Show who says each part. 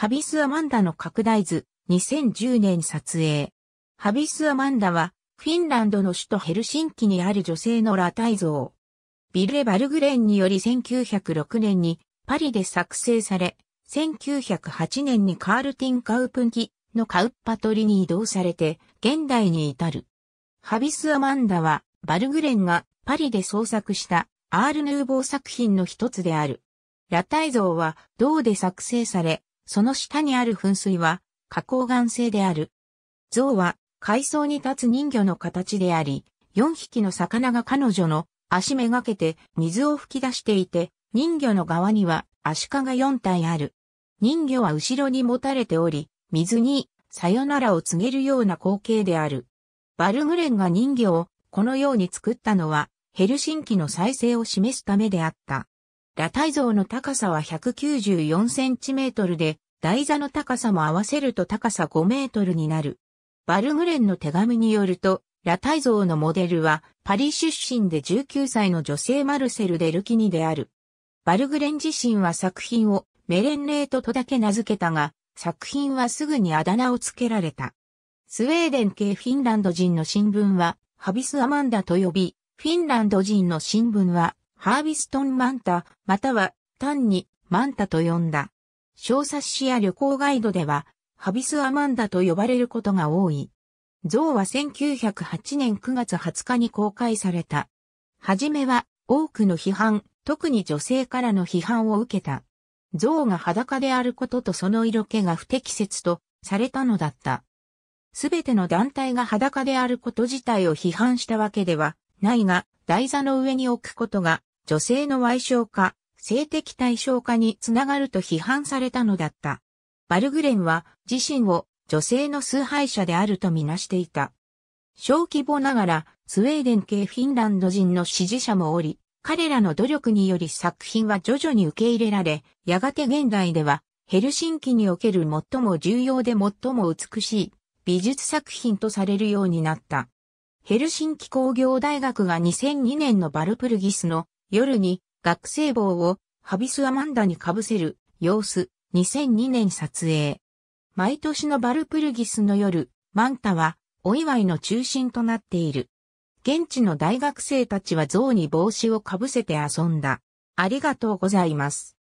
Speaker 1: ハビス・アマンダの拡大図、2010年撮影。ハビス・アマンダは、フィンランドの首都ヘルシンキにある女性の裸体像。ビルレ・バルグレンにより1906年にパリで作成され、1908年にカールティン・カウプンキのカウッパトリに移動されて、現代に至る。ハビス・アマンダは、バルグレンがパリで創作したアール・ヌーボー作品の一つである。裸体像は銅で作成され、その下にある噴水は、花崗岩製である。像は、海藻に立つ人魚の形であり、4匹の魚が彼女の足めがけて水を吹き出していて、人魚の側には足利が4体ある。人魚は後ろに持たれており、水にさよならを告げるような光景である。バルグレンが人魚をこのように作ったのは、ヘルシンキの再生を示すためであった。裸体像の高さは1 9 4トルで、台座の高さも合わせると高さ5ルになる。バルグレンの手紙によると、裸体像のモデルは、パリ出身で19歳の女性マルセル・デルキニである。バルグレン自身は作品をメレンレートとだけ名付けたが、作品はすぐにあだ名を付けられた。スウェーデン系フィンランド人の新聞は、ハビス・アマンダと呼び、フィンランド人の新聞は、ハービストンマンタ、または単にマンタと呼んだ。小冊子や旅行ガイドでは、ハビスアマンダと呼ばれることが多い。像は1908年9月20日に公開された。はじめは多くの批判、特に女性からの批判を受けた。像が裸であることとその色気が不適切とされたのだった。すべての団体が裸であること自体を批判したわけではないが、台座の上に置くことが女性の矮小化、性的対象化につながると批判されたのだった。バルグレンは自身を女性の崇拝者であるとみなしていた。小規模ながらスウェーデン系フィンランド人の支持者もおり、彼らの努力により作品は徐々に受け入れられ、やがて現代ではヘルシンキにおける最も重要で最も美しい美術作品とされるようになった。ヘルシンキ工業大学が2002年のバルプルギスの夜に学生帽をハビスアマンダに被せる様子2002年撮影。毎年のバルプルギスの夜、マンタはお祝いの中心となっている。現地の大学生たちは像に帽子をかぶせて遊んだ。ありがとうございます。